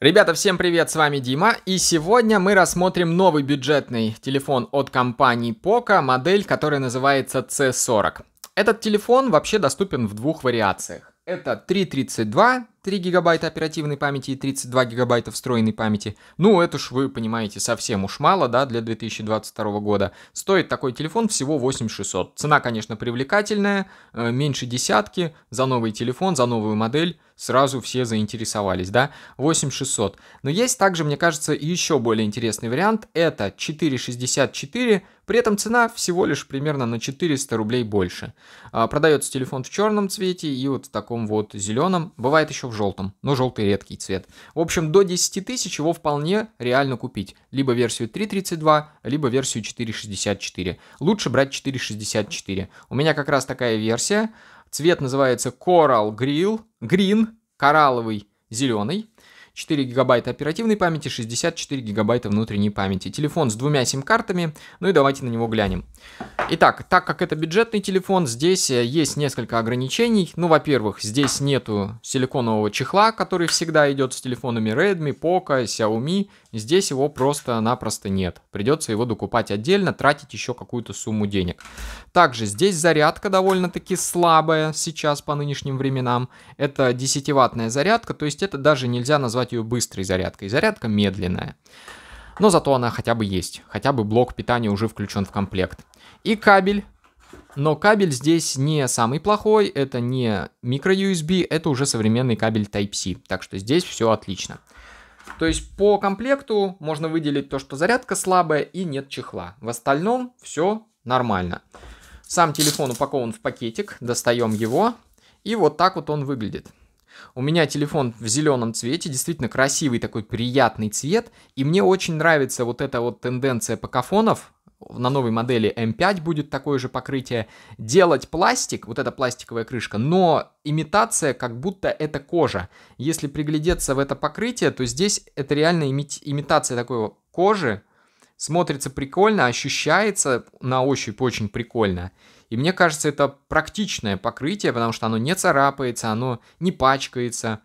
Ребята, всем привет, с вами Дима, и сегодня мы рассмотрим новый бюджетный телефон от компании Poco, модель, которая называется C40. Этот телефон вообще доступен в двух вариациях. Это 332 3 гигабайта оперативной памяти и 32 гигабайта встроенной памяти. Ну, это ж вы понимаете, совсем уж мало, да, для 2022 года. Стоит такой телефон всего 8600. Цена, конечно, привлекательная, э, меньше десятки, за новый телефон, за новую модель сразу все заинтересовались, да, 8600. Но есть также, мне кажется, еще более интересный вариант, это 464, при этом цена всего лишь примерно на 400 рублей больше. А, продается телефон в черном цвете и вот в таком вот зеленом, бывает еще в желтом, но желтый редкий цвет. В общем, до 10 тысяч его вполне реально купить. Либо версию 3.32, либо версию 4.64. Лучше брать 4.64. У меня как раз такая версия. Цвет называется Coral Grill, Green, коралловый, зеленый. 4 гигабайта оперативной памяти, 64 гигабайта внутренней памяти. Телефон с двумя сим-картами, ну и давайте на него глянем. Итак, так как это бюджетный телефон, здесь э, есть несколько ограничений. Ну, во-первых, здесь нету силиконового чехла, который всегда идет с телефонами Redmi, Poco, Xiaomi Здесь его просто-напросто нет. Придется его докупать отдельно, тратить еще какую-то сумму денег. Также здесь зарядка довольно-таки слабая сейчас по нынешним временам. Это 10-ваттная зарядка, то есть это даже нельзя назвать ее быстрой зарядкой. Зарядка медленная. Но зато она хотя бы есть. Хотя бы блок питания уже включен в комплект. И кабель но кабель здесь не самый плохой, это не USB, это уже современный кабель Type-C, так что здесь все отлично. То есть по комплекту можно выделить то, что зарядка слабая и нет чехла. В остальном все нормально. Сам телефон упакован в пакетик, достаем его. И вот так вот он выглядит. У меня телефон в зеленом цвете, действительно красивый такой приятный цвет. И мне очень нравится вот эта вот тенденция покафонов, на новой модели M5 будет такое же покрытие, делать пластик, вот эта пластиковая крышка, но имитация, как будто это кожа. Если приглядеться в это покрытие, то здесь это реально имит, имитация такой кожи, смотрится прикольно, ощущается на ощупь очень прикольно. И мне кажется, это практичное покрытие, потому что оно не царапается, оно не пачкается,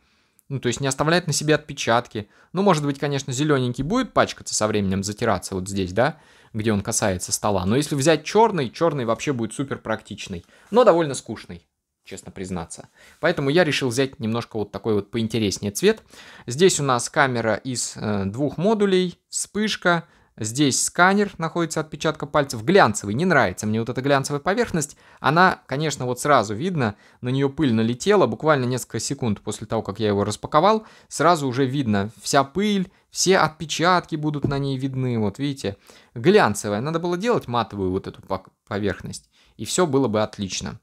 ну, то есть не оставляет на себе отпечатки. Ну, может быть, конечно, зелененький будет пачкаться со временем, затираться вот здесь, да, где он касается стола. Но если взять черный, черный вообще будет супер практичный, но довольно скучный честно признаться. Поэтому я решил взять немножко вот такой вот поинтереснее цвет. Здесь у нас камера из э, двух модулей, вспышка, Здесь сканер находится отпечатка пальцев. Глянцевый, не нравится мне вот эта глянцевая поверхность. Она, конечно, вот сразу видно, на нее пыль налетела. Буквально несколько секунд после того, как я его распаковал, сразу уже видно вся пыль, все отпечатки будут на ней видны. Вот видите, глянцевая. Надо было делать матовую вот эту поверхность. И все было бы отлично.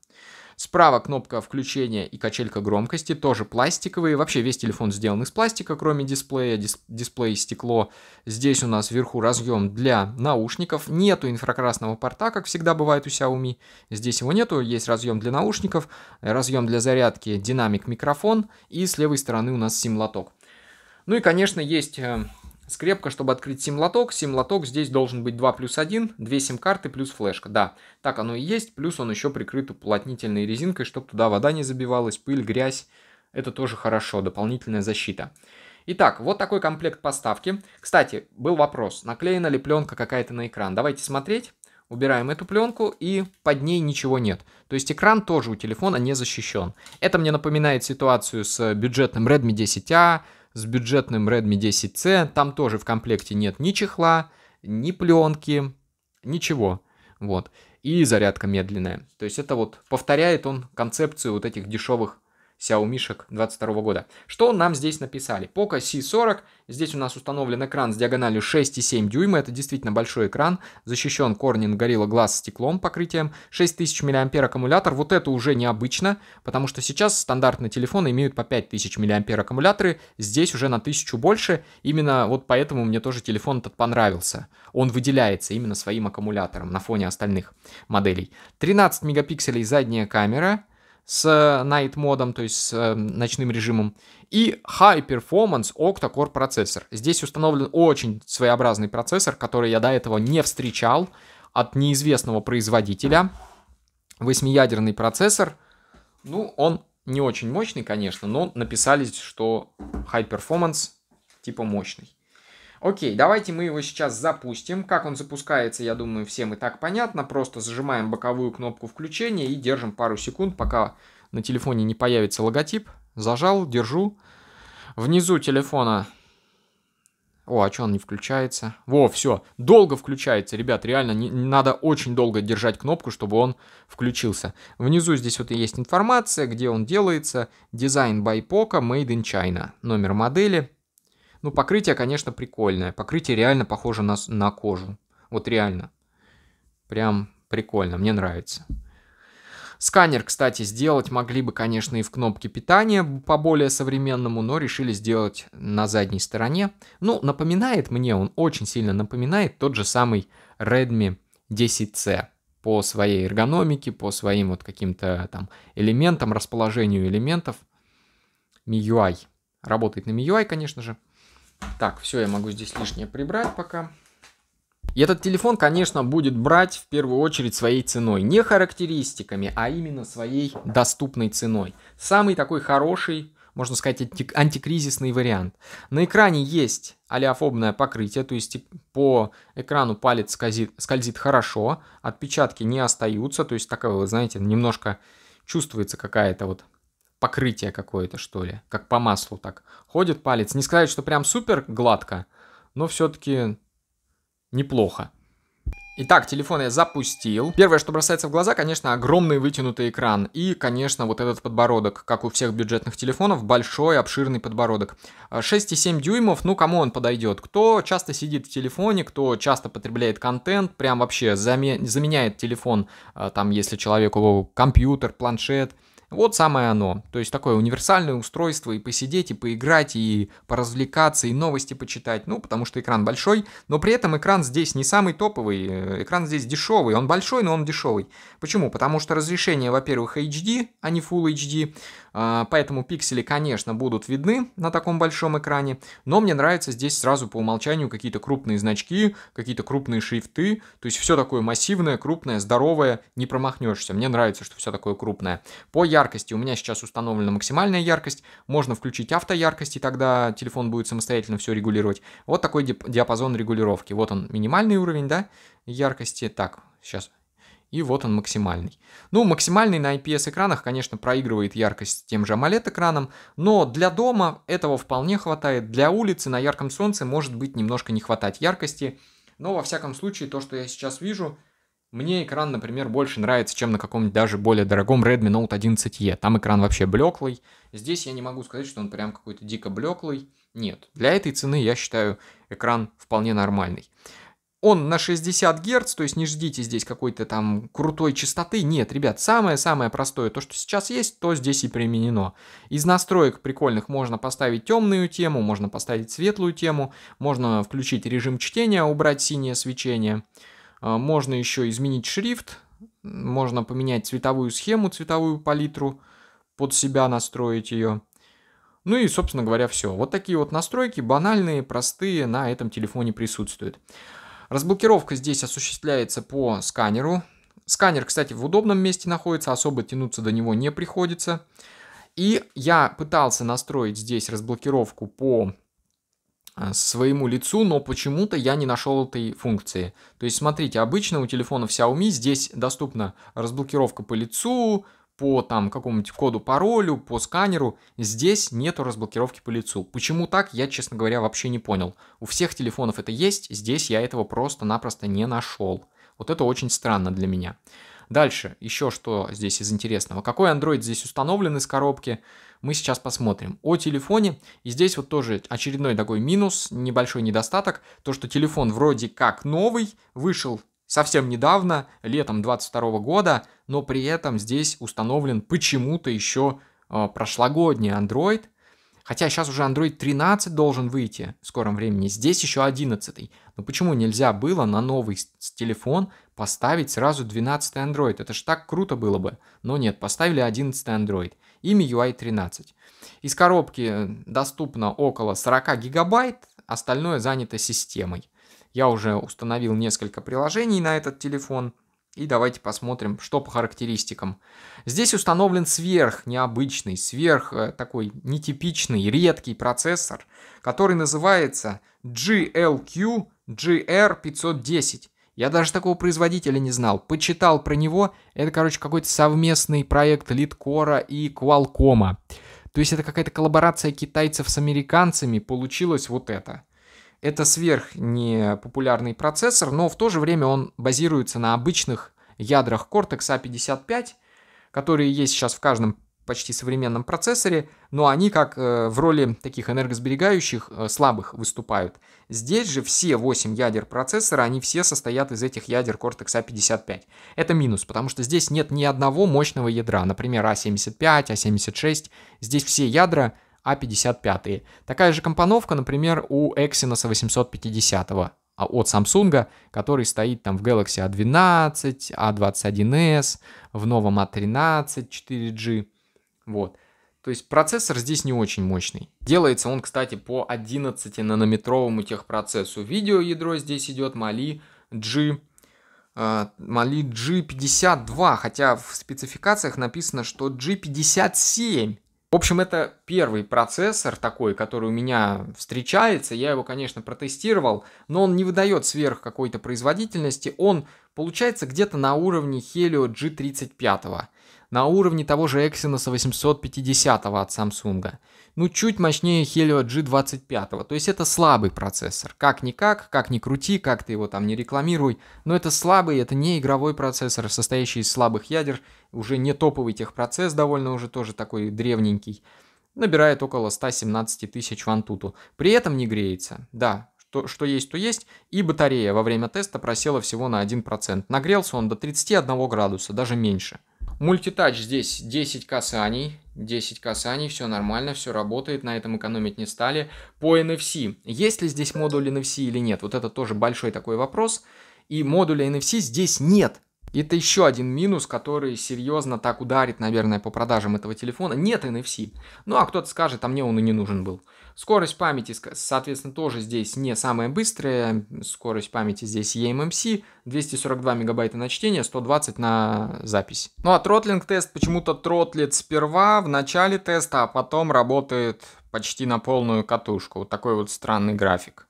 Справа кнопка включения и качелька громкости, тоже пластиковые. Вообще весь телефон сделан из пластика, кроме дисплея, дис дисплей стекло. Здесь у нас вверху разъем для наушников. Нету инфракрасного порта, как всегда бывает у Xiaomi. Здесь его нету, есть разъем для наушников, разъем для зарядки, динамик, микрофон. И с левой стороны у нас сим-лоток. Ну и, конечно, есть э, Скрепка, чтобы открыть сим-лоток. Сим-лоток здесь должен быть 2 плюс 1, 2 сим-карты плюс флешка. Да, так оно и есть, плюс он еще прикрыт уплотнительной резинкой, чтобы туда вода не забивалась, пыль, грязь. Это тоже хорошо, дополнительная защита. Итак, вот такой комплект поставки. Кстати, был вопрос, наклеена ли пленка какая-то на экран. Давайте смотреть. Убираем эту пленку и под ней ничего нет. То есть экран тоже у телефона не защищен. Это мне напоминает ситуацию с бюджетным Redmi 10A, с бюджетным Redmi 10C. Там тоже в комплекте нет ни чехла, ни пленки, ничего. Вот. И зарядка медленная. То есть это вот повторяет он концепцию вот этих дешевых xiaomi 22 года. Что нам здесь написали? Poco C40, здесь у нас установлен экран с диагональю 6,7 дюйма, это действительно большой экран, защищен Корнин Gorilla глаз стеклом покрытием, 6000 мА аккумулятор, вот это уже необычно, потому что сейчас стандартные телефоны имеют по 5000 мА аккумуляторы, здесь уже на 1000 больше, именно вот поэтому мне тоже телефон этот понравился. Он выделяется именно своим аккумулятором на фоне остальных моделей. 13 мегапикселей задняя камера, с э, Night модом, то есть с э, ночным режимом, и High Performance Octa-Core процессор. Здесь установлен очень своеобразный процессор, который я до этого не встречал от неизвестного производителя. Восьмиядерный процессор. Ну, он не очень мощный, конечно, но написались, что High Performance типа мощный. Окей, давайте мы его сейчас запустим. Как он запускается, я думаю, всем и так понятно. Просто зажимаем боковую кнопку включения и держим пару секунд, пока на телефоне не появится логотип. Зажал, держу. Внизу телефона... О, а что он не включается? Во, все. Долго включается, ребят, реально. Не, надо очень долго держать кнопку, чтобы он включился. Внизу здесь вот и есть информация, где он делается. Дизайн by Poco, made in China. Номер модели ну, покрытие, конечно, прикольное. Покрытие реально похоже на, на кожу. Вот реально. Прям прикольно, мне нравится. Сканер, кстати, сделать могли бы, конечно, и в кнопке питания по более современному, но решили сделать на задней стороне. Ну, напоминает мне, он очень сильно напоминает тот же самый Redmi 10C по своей эргономике, по своим вот каким-то там элементам, расположению элементов. MIUI. Работает на MIUI, конечно же. Так, все, я могу здесь лишнее прибрать пока. И этот телефон, конечно, будет брать в первую очередь своей ценой. Не характеристиками, а именно своей доступной ценой. Самый такой хороший, можно сказать, антикризисный вариант. На экране есть алиофобное покрытие, то есть по экрану палец скользит, скользит хорошо, отпечатки не остаются, то есть такая, вы знаете, немножко чувствуется какая-то вот покрытие какое-то, что ли, как по маслу так. Ходит палец. Не сказать, что прям супер гладко, но все-таки неплохо. Итак, телефон я запустил. Первое, что бросается в глаза, конечно, огромный вытянутый экран. И, конечно, вот этот подбородок, как у всех бюджетных телефонов, большой, обширный подбородок. 6,7 а, дюймов, ну, кому он подойдет? Кто часто сидит в телефоне, кто часто потребляет контент, прям вообще заме заменяет телефон, а, там, если человек его компьютер, планшет – вот самое оно. То есть такое универсальное устройство и посидеть, и поиграть, и поразвлекаться, и новости почитать. Ну, потому что экран большой, но при этом экран здесь не самый топовый, э, экран здесь дешевый. Он большой, но он дешевый. Почему? Потому что разрешение, во-первых, HD, а не Full HD, а, поэтому пиксели, конечно, будут видны на таком большом экране, но мне нравится здесь сразу по умолчанию какие-то крупные значки, какие-то крупные шрифты, то есть все такое массивное, крупное, здоровое, не промахнешься. Мне нравится, что все такое крупное. По яркости, у меня сейчас установлена максимальная яркость, можно включить автояркость, и тогда телефон будет самостоятельно все регулировать. Вот такой диапазон регулировки. Вот он минимальный уровень, да, яркости. Так, сейчас и вот он максимальный. Ну, максимальный на IPS-экранах, конечно, проигрывает яркость тем же AMOLED-экраном, но для дома этого вполне хватает. Для улицы на ярком солнце может быть немножко не хватать яркости, но во всяком случае то, что я сейчас вижу, мне экран, например, больше нравится, чем на каком-нибудь даже более дорогом Redmi Note 11e. Там экран вообще блеклый. Здесь я не могу сказать, что он прям какой-то дико блеклый. Нет, для этой цены я считаю экран вполне нормальный. Он на 60 Гц, то есть не ждите здесь какой-то там крутой частоты. Нет, ребят, самое-самое простое, то, что сейчас есть, то здесь и применено. Из настроек прикольных можно поставить темную тему, можно поставить светлую тему, можно включить режим чтения, убрать синее свечение. А, можно еще изменить шрифт, можно поменять цветовую схему, цветовую палитру, под себя настроить ее. Ну и, собственно говоря, все. Вот такие вот настройки, банальные, простые, на этом телефоне присутствуют. Разблокировка здесь осуществляется по сканеру. Сканер, кстати, в удобном месте находится, особо тянуться до него не приходится. И я пытался настроить здесь разблокировку по Э, своему лицу, но почему-то я не нашел этой функции. То есть, смотрите, обычно у телефонов Xiaomi здесь доступна разблокировка по лицу, по там какому-нибудь коду паролю, по сканеру. Здесь нету разблокировки по лицу. Почему так, я, честно говоря, вообще не понял. У всех телефонов это есть, здесь я этого просто-напросто не нашел. Вот это очень странно для меня. Дальше, еще что здесь из интересного. Какой Android здесь установлен из коробки? мы сейчас посмотрим. О телефоне, и здесь вот тоже очередной такой минус, небольшой недостаток, то, что телефон вроде как новый, вышел совсем недавно, летом 22 года, но при этом здесь установлен почему-то еще э, прошлогодний Android, Хотя сейчас уже Android 13 должен выйти в скором времени, здесь еще 11. Но почему нельзя было на новый телефон поставить сразу 12 Android? Это же так круто было бы. Но нет, поставили 11 Android. Ими UI 13. Из коробки э, доступно около 40 гигабайт, остальное занято системой. Я уже установил несколько приложений на этот телефон. И давайте посмотрим, что по характеристикам. Здесь установлен сверх необычный, сверх э, такой нетипичный, редкий процессор, который называется GLQ GR510. Я даже такого производителя не знал. Почитал про него. Это, короче, какой-то совместный проект Литкора и Qualcomm. То есть это какая-то коллаборация китайцев с американцами. Получилось вот это. Это сверх непопулярный процессор, но в то же время он базируется на обычных ядрах Cortex A55, которые есть сейчас в каждом почти современном процессоре, но они как э, в роли таких энергосберегающих э, слабых выступают. Здесь же все 8 ядер процессора, они все состоят из этих ядер Cortex-A55. А Это минус, потому что здесь нет ни одного мощного ядра, например, A75, а A76, а здесь все ядра A55. Такая же компоновка, например, у Exynos 850 от Samsung, который стоит там в Galaxy A12, A21s, в новом A13 4G. Вот. То есть процессор здесь не очень мощный. Делается он, кстати, по 11 нанометровому техпроцессу. Видеоядро здесь идет Mali G, а, Mali G52, хотя в спецификациях написано, что G57. В общем, это первый процессор такой, который у меня встречается. Я его, конечно, протестировал, но он не выдает сверх какой-то производительности. Он получается где-то на уровне Helio G35 на уровне того же Exynos 850 от Samsung, ну чуть мощнее Helio G25, то есть это слабый процессор, как-никак, как ни крути, как ты его там не рекламируй, но это слабый, это не игровой процессор, состоящий из слабых ядер, уже не топовый техпроцесс, довольно уже тоже такой древненький, набирает около 117 тысяч вантуту, при этом не греется, да, что, что есть, то есть, и батарея во время теста просела всего на 1%. Нагрелся он до 31 градуса, даже меньше. Мультитач здесь 10 касаний, 10 касаний, все нормально, все работает, на этом экономить не стали. По NFC, есть ли здесь модуль NFC или нет? Вот это тоже большой такой вопрос. И модуля NFC здесь нет. Это еще один минус, который серьезно так ударит, наверное, по продажам этого телефона. Нет NFC. Ну а кто-то скажет, а мне он и не нужен был. Скорость памяти, соответственно, тоже здесь не самая быстрая. Скорость памяти здесь eMMC, 242 эм эм мегабайта на чтение, 120 на запись. Ну а тротлинг тест почему-то тротлит сперва в начале теста, а потом работает почти на полную катушку. Вот такой вот странный график.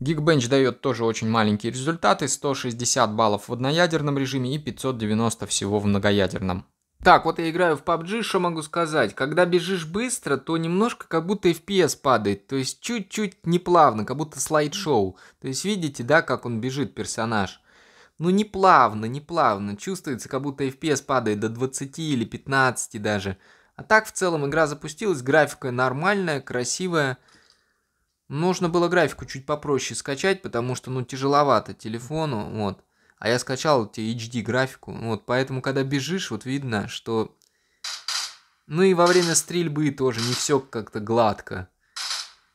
Geekbench дает тоже очень маленькие результаты, 160 баллов в одноядерном режиме и 590 всего в многоядерном. Так, вот я играю в PUBG, что могу сказать? Когда бежишь быстро, то немножко как будто FPS падает, то есть чуть-чуть неплавно, как будто слайд-шоу. То есть видите, да, как он бежит, персонаж? Ну неплавно, неплавно, чувствуется, как будто FPS падает до 20 или 15 даже. А так в целом игра запустилась, графика нормальная, красивая. Нужно было графику чуть попроще скачать, потому что, ну, тяжеловато телефону, вот. А я скачал эти HD графику, вот, поэтому, когда бежишь, вот видно, что... Ну и во время стрельбы тоже не все как-то гладко.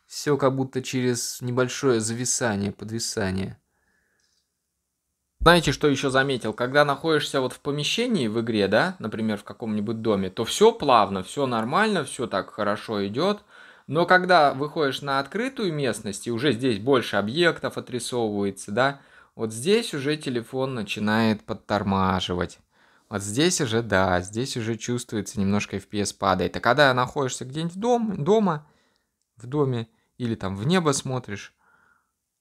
Все как будто через небольшое зависание, подвисание. Знаете, что еще заметил? Когда находишься вот в помещении в игре, да, например, в каком-нибудь доме, то все плавно, все нормально, все так хорошо идет – но когда выходишь на открытую местность, и уже здесь больше объектов отрисовывается, да, вот здесь уже телефон начинает подтормаживать. Вот здесь уже, да, здесь уже чувствуется немножко FPS падает. А когда находишься где-нибудь дом, дома, в доме, или там в небо смотришь,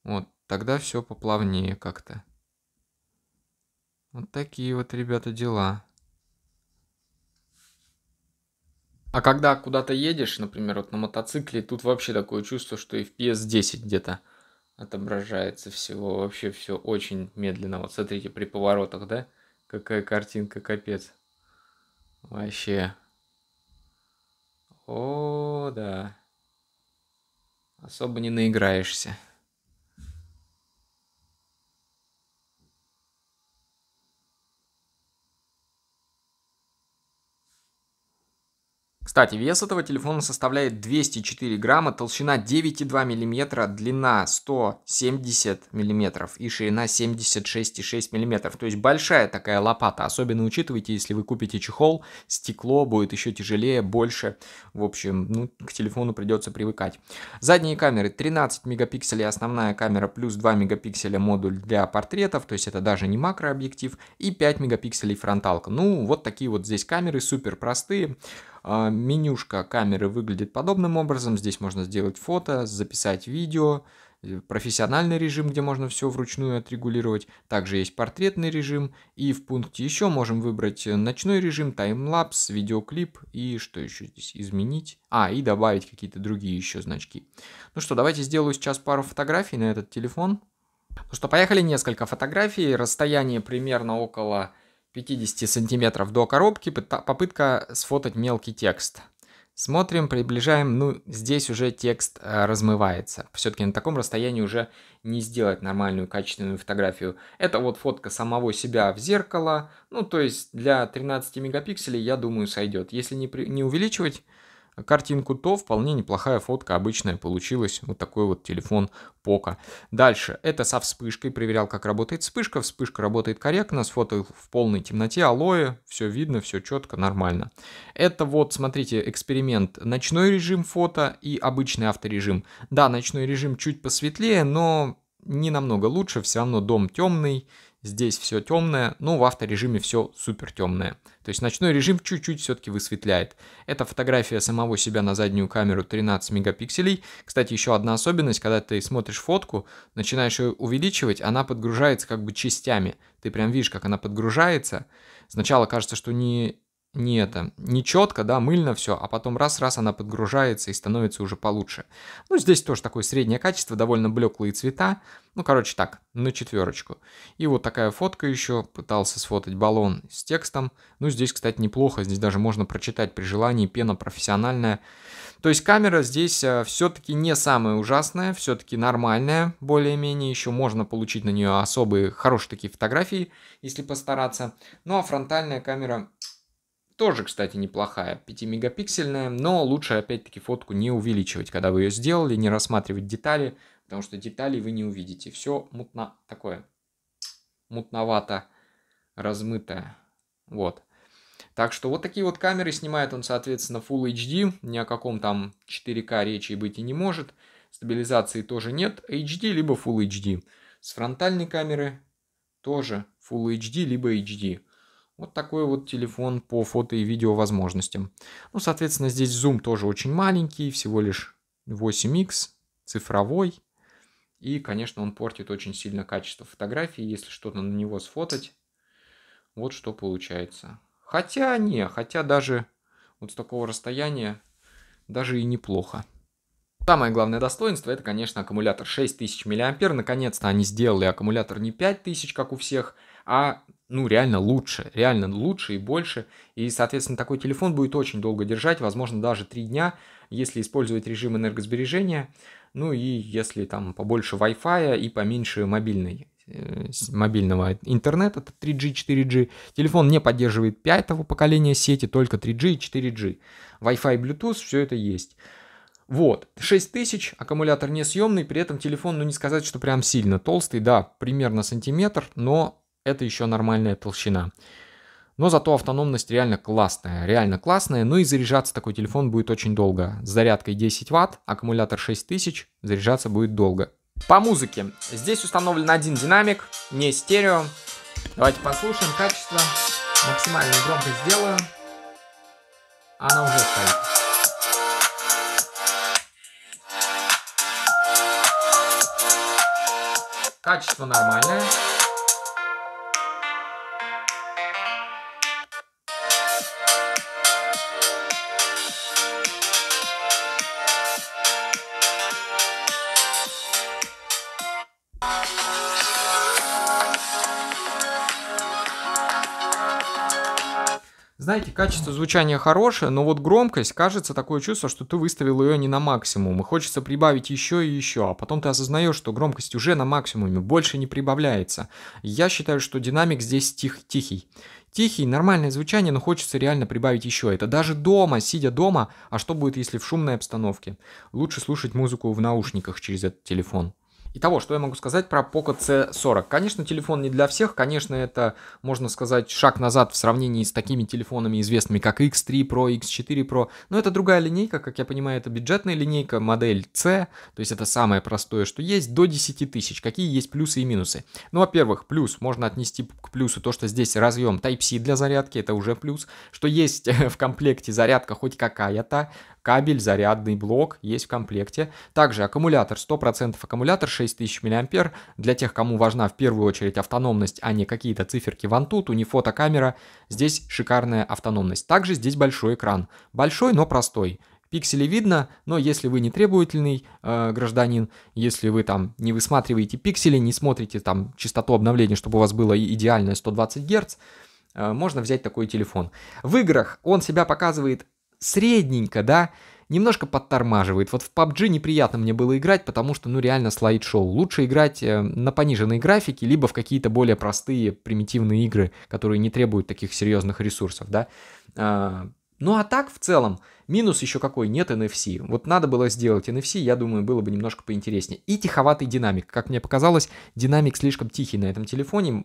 вот, тогда все поплавнее как-то. Вот такие вот, ребята, дела. А когда куда-то едешь, например, вот на мотоцикле, тут вообще такое чувство, что и в ps 10 где-то отображается всего. Вообще все очень медленно. Вот смотрите, при поворотах, да? Какая картинка, капец. Вообще. О, да. Особо не наиграешься. Кстати, вес этого телефона составляет 204 грамма, толщина 9,2 миллиметра, длина 170 миллиметров и ширина 76,6 миллиметров. То есть большая такая лопата. Особенно учитывайте, если вы купите чехол, стекло будет еще тяжелее, больше. В общем, ну, к телефону придется привыкать. Задние камеры 13 мегапикселей, основная камера плюс 2 мегапикселя модуль для портретов, то есть это даже не макрообъектив, и 5 мегапикселей фронталка. Ну, вот такие вот здесь камеры, супер простые. А, менюшка камеры выглядит подобным образом. Здесь можно сделать фото, записать видео, э, профессиональный режим, где можно все вручную отрегулировать. Также есть портретный режим. И в пункте еще можем выбрать э, ночной режим, таймлапс, видеоклип и что еще здесь изменить. А, и добавить какие-то другие еще значки. Ну что, давайте сделаю сейчас пару фотографий на этот телефон. Ну что, поехали несколько фотографий. Расстояние примерно около 50 сантиметров до коробки попытка сфотать мелкий текст. Смотрим, приближаем, ну здесь уже текст э, размывается. Все-таки на таком расстоянии уже не сделать нормальную качественную фотографию. Это вот фотка самого себя в зеркало, ну то есть для 13 мегапикселей, я думаю, сойдет. Если не, при... не увеличивать картинку, то вполне неплохая фотка обычная получилась. Вот такой вот телефон Пока. Дальше. Это со вспышкой. Проверял, как работает вспышка. Вспышка работает корректно. Сфотал в полной темноте. Алоэ. Все видно, все четко, нормально. Это вот, смотрите, эксперимент. Ночной режим фото и обычный авторежим. Да, ночной режим чуть посветлее, но не намного лучше. Все равно дом темный Здесь все темное, но ну, в авторежиме все супер темное. То есть ночной режим чуть-чуть все-таки высветляет. Это фотография самого себя на заднюю камеру 13 мегапикселей. Кстати, еще одна особенность, когда ты смотришь фотку, начинаешь ее увеличивать, она подгружается как бы частями. Ты прям видишь, как она подгружается. Сначала кажется, что не не это, не четко, да, мыльно все, а потом раз-раз она подгружается и становится уже получше. Ну, здесь тоже такое среднее качество, довольно блеклые цвета. Ну, короче, так, на четверочку. И вот такая фотка еще, пытался сфотать баллон с текстом. Ну, здесь, кстати, неплохо, здесь даже можно прочитать при желании, пена профессиональная. То есть камера здесь э, все-таки не самая ужасная, все-таки нормальная, более-менее. Еще можно получить на нее особые, хорошие такие фотографии, если постараться. Ну, а фронтальная камера тоже, кстати, неплохая, 5-мегапиксельная, но лучше, опять-таки, фотку не увеличивать, когда вы ее сделали, не рассматривать детали, потому что деталей вы не увидите. Все мутно такое, мутновато, размытое. Вот. Так что вот такие вот камеры снимает он, соответственно, Full HD. Ни о каком там 4К речи быть и не может. Стабилизации тоже нет. HD либо Full HD. С фронтальной камеры тоже Full HD либо HD. Вот такой вот телефон по фото и видео возможностям. Ну, соответственно, здесь зум тоже очень маленький, всего лишь 8x, цифровой. И, конечно, он портит очень сильно качество фотографии, если что-то на него сфотать. Вот что получается. Хотя не, хотя даже вот с такого расстояния даже и неплохо. Самое главное достоинство это, конечно, аккумулятор 6000 мА. Наконец-то они сделали аккумулятор не 5000, как у всех, а ну, реально лучше, реально лучше и больше. И, соответственно, такой телефон будет очень долго держать, возможно, даже 3 дня, если использовать режим энергосбережения, ну и если там побольше Wi-Fi и поменьше мобильной э, мобильного интернета, 3G, 4G. Телефон не поддерживает 5 поколения сети, только 3G и 4G. Wi-Fi, Bluetooth, все это есть. Вот, 6000, аккумулятор несъемный, при этом телефон, ну не сказать, что прям сильно толстый, да, примерно сантиметр, но это еще нормальная толщина. Но зато автономность реально классная, реально классная. Ну и заряжаться такой телефон будет очень долго. С зарядкой 10 ватт, аккумулятор 6000, заряжаться будет долго. По музыке. Здесь установлен один динамик, не стерео. Давайте послушаем качество. Максимальную громкость сделаю. Она уже стоит. Качество нормальное. знаете, качество звучания хорошее, но вот громкость, кажется, такое чувство, что ты выставил ее не на максимум, и хочется прибавить еще и еще, а потом ты осознаешь, что громкость уже на максимуме, больше не прибавляется. Я считаю, что динамик здесь тих, тихий. Тихий, нормальное звучание, но хочется реально прибавить еще. Это даже дома, сидя дома, а что будет, если в шумной обстановке? Лучше слушать музыку в наушниках через этот телефон. Итого, что я могу сказать про Poco C40? Конечно, телефон не для всех, конечно, это, можно сказать, шаг назад в сравнении с такими телефонами известными, как X3 Pro, X4 Pro, но это другая линейка, как я понимаю, это бюджетная линейка, модель C, то есть это самое простое, что есть, до 10 тысяч. Какие есть плюсы и минусы? Ну, во-первых, плюс, можно отнести к плюсу то, что здесь разъем Type-C для зарядки, это уже плюс, что есть в комплекте зарядка хоть какая-то, кабель, зарядный блок есть в комплекте. Также аккумулятор, 100% аккумулятор, 6000 мА. Для тех, кому важна в первую очередь автономность, а не какие-то циферки вон тут, у не фотокамера, здесь шикарная автономность. Также здесь большой экран. Большой, но простой. Пиксели видно, но если вы не требовательный э, гражданин, если вы там не высматриваете пиксели, не смотрите там частоту обновления, чтобы у вас было идеальное 120 Гц, э, можно взять такой телефон. В играх он себя показывает средненько, да, немножко подтормаживает. Вот в PUBG неприятно мне было играть, потому что, ну, реально слайд-шоу. Лучше играть э, на пониженной графике, либо в какие-то более простые, примитивные игры, которые не требуют таких серьезных ресурсов, да. А, ну, а так, в целом, минус еще какой, нет NFC. Вот надо было сделать NFC, я думаю, было бы немножко поинтереснее. И тиховатый динамик. Как мне показалось, динамик слишком тихий на этом телефоне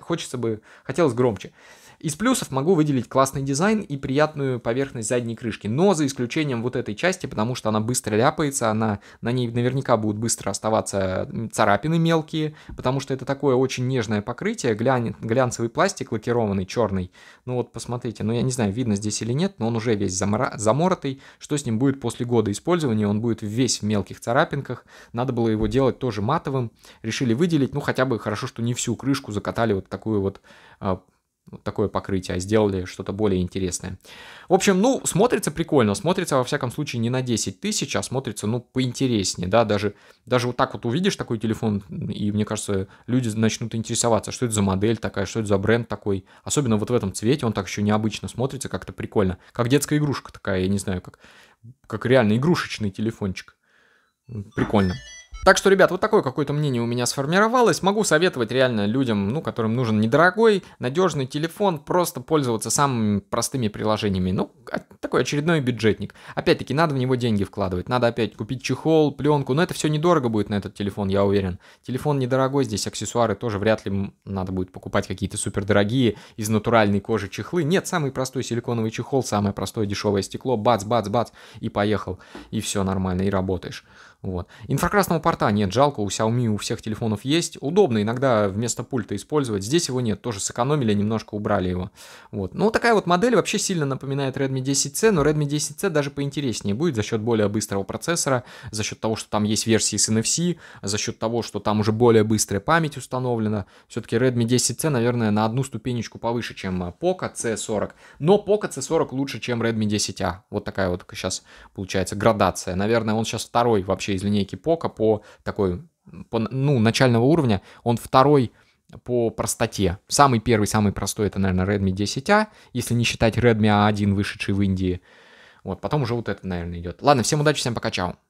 хочется бы, хотелось громче. Из плюсов могу выделить классный дизайн и приятную поверхность задней крышки, но за исключением вот этой части, потому что она быстро ляпается, она, на ней наверняка будут быстро оставаться царапины мелкие, потому что это такое очень нежное покрытие, глянь, глянцевый пластик лакированный, черный. Ну вот посмотрите, ну я не знаю, видно здесь или нет, но он уже весь замора... заморотый, что с ним будет после года использования, он будет весь в мелких царапинках, надо было его делать тоже матовым, решили выделить, ну хотя бы хорошо, что не всю крышку закатали вот такую вот а, вот такое покрытие, а сделали что-то более интересное. В общем, ну, смотрится прикольно, смотрится, во всяком случае, не на 10 тысяч, а смотрится, ну, поинтереснее, да, даже, даже вот так вот увидишь такой телефон, и, мне кажется, люди начнут интересоваться, что это за модель такая, что это за бренд такой, особенно вот в этом цвете, он так еще необычно смотрится, как-то прикольно, как детская игрушка такая, я не знаю, как, как реально игрушечный телефончик, прикольно. Так что, ребят, вот такое какое-то мнение у меня сформировалось. Могу советовать реально людям, ну, которым нужен недорогой, надежный телефон, просто пользоваться самыми простыми приложениями. Ну, а, такой очередной бюджетник. Опять-таки, надо в него деньги вкладывать. Надо опять купить чехол, пленку. Но это все недорого будет на этот телефон, я уверен. Телефон недорогой, здесь аксессуары тоже вряд ли надо будет покупать какие-то супердорогие из натуральной кожи чехлы. Нет, самый простой силиконовый чехол, самое простое дешевое стекло. Бац, бац, бац, и поехал. И все нормально, и работаешь. Вот. Инфракрасного порта нет, жалко, у Xiaomi у всех телефонов есть. Удобно иногда вместо пульта использовать. Здесь его нет, тоже сэкономили, немножко убрали его. Вот. Ну, такая вот модель вообще сильно напоминает Redmi 10C, но Redmi 10C даже поинтереснее будет за счет более быстрого процессора, за счет того, что там есть версии с NFC, за счет того, что там уже более быстрая память установлена. Все-таки Redmi 10C, наверное, на одну ступенечку повыше, чем э, Poco C40. Но Poco C40 лучше, чем Redmi 10A. А. Вот такая вот сейчас получается градация. Наверное, он сейчас второй вообще из линейки Пока по такой, по, ну, начального уровня, он второй по простоте. Самый первый, самый простой, это, наверное, Redmi 10A, а, если не считать Redmi A1, а вышедший в Индии. Вот, потом уже вот это, наверное, идет. Ладно, всем удачи, всем пока, чао.